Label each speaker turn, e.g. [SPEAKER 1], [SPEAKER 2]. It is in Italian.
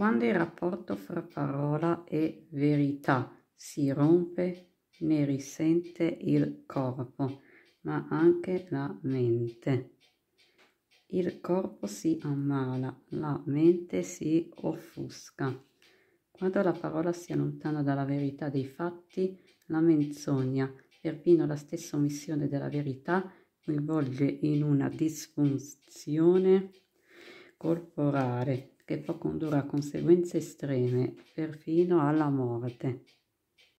[SPEAKER 1] Quando il rapporto fra parola e verità si rompe, ne risente il corpo, ma anche la mente. Il corpo si ammala, la mente si offusca. Quando la parola si allontana dalla verità dei fatti, la menzogna, perfino la stessa omissione della verità, coinvolge in una disfunzione corporale che può condurre a conseguenze estreme, perfino alla morte.